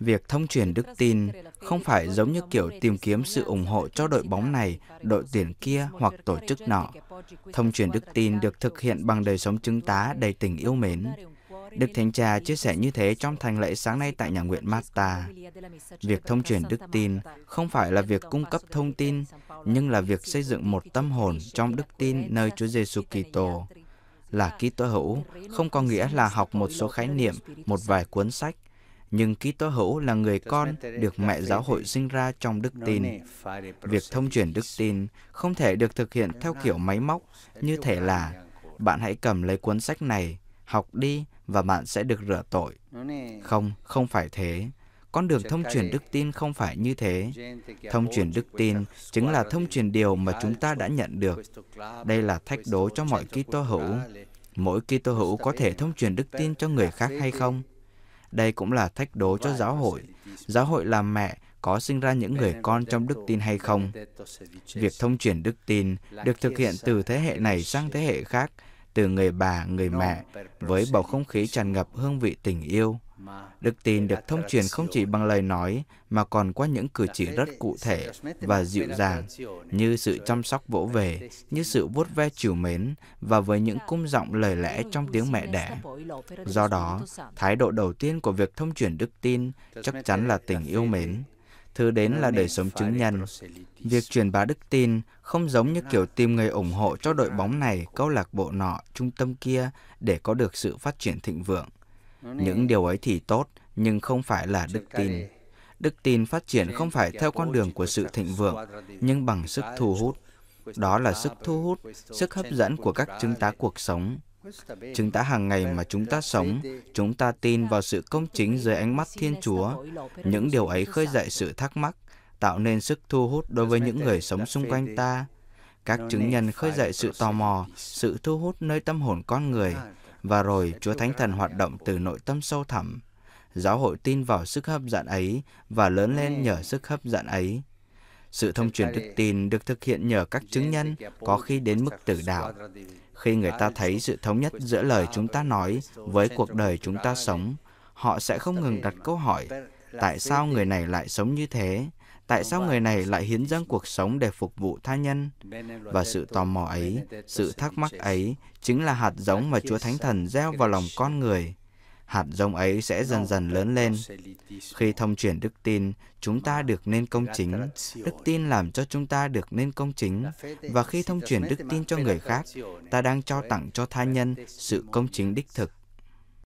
Việc thông truyền đức tin không phải giống như kiểu tìm kiếm sự ủng hộ cho đội bóng này, đội tuyển kia hoặc tổ chức nọ. Thông truyền đức tin được thực hiện bằng đời sống chứng tá đầy tình yêu mến. Đức Thánh Cha chia sẻ như thế trong thành lễ sáng nay tại nhà nguyện Marta. Việc thông truyền đức tin không phải là việc cung cấp thông tin, nhưng là việc xây dựng một tâm hồn trong đức tin nơi Chúa Giêsu Kitô. Là Kitô hữu không có nghĩa là học một số khái niệm, một vài cuốn sách nhưng Kitô hữu là người con được mẹ giáo hội sinh ra trong đức tin. Việc thông truyền đức tin không thể được thực hiện theo kiểu máy móc như thể là bạn hãy cầm lấy cuốn sách này, học đi và bạn sẽ được rửa tội. Không, không phải thế. Con đường thông truyền đức tin không phải như thế. Thông truyền đức tin chính là thông truyền điều mà chúng ta đã nhận được. Đây là thách đố cho mọi Kitô hữu. Mỗi Kitô hữu có thể thông truyền đức tin cho người khác hay không? Đây cũng là thách đố cho giáo hội. Giáo hội là mẹ có sinh ra những người con trong đức tin hay không? Việc thông truyền đức tin được thực hiện từ thế hệ này sang thế hệ khác, từ người bà, người mẹ, với bầu không khí tràn ngập hương vị tình yêu, Đức tin được thông truyền không chỉ bằng lời nói mà còn qua những cử chỉ rất cụ thể và dịu dàng như sự chăm sóc vỗ về, như sự vuốt ve chiều mến và với những cung giọng lời lẽ trong tiếng mẹ đẻ. Do đó, thái độ đầu tiên của việc thông truyền đức tin chắc chắn là tình yêu mến. Thứ đến là đời sống chứng nhân. Việc truyền bá đức tin không giống như kiểu tìm người ủng hộ cho đội bóng này, câu lạc bộ nọ, trung tâm kia để có được sự phát triển thịnh vượng những điều ấy thì tốt, nhưng không phải là đức tin. Đức tin phát triển không phải theo con đường của sự thịnh vượng, nhưng bằng sức thu hút. Đó là sức thu hút, sức hấp dẫn của các chứng tá cuộc sống. Chứng tá hàng ngày mà chúng ta sống, chúng ta tin vào sự công chính dưới ánh mắt Thiên Chúa. Những điều ấy khơi dậy sự thắc mắc, tạo nên sức thu hút đối với những người sống xung quanh ta. Các chứng nhân khơi dậy sự tò mò, sự thu hút nơi tâm hồn con người, và rồi Chúa Thánh Thần hoạt động từ nội tâm sâu thẳm. Giáo hội tin vào sức hấp dẫn ấy và lớn lên nhờ sức hấp dẫn ấy. Sự thông truyền đức tin được thực hiện nhờ các chứng nhân, có khi đến mức tử đạo. Khi người ta thấy sự thống nhất giữa lời chúng ta nói với cuộc đời chúng ta sống, họ sẽ không ngừng đặt câu hỏi, tại sao người này lại sống như thế? tại sao người này lại hiến dâng cuộc sống để phục vụ tha nhân? Và sự tò mò ấy, sự thắc mắc ấy chính là hạt giống mà Chúa Thánh Thần gieo vào lòng con người. Hạt giống ấy sẽ dần dần lớn lên. Khi thông truyền đức tin, chúng ta được nên công chính. Đức tin làm cho chúng ta được nên công chính. Và khi thông truyền đức tin cho người khác, ta đang cho tặng cho tha nhân sự công chính đích thực.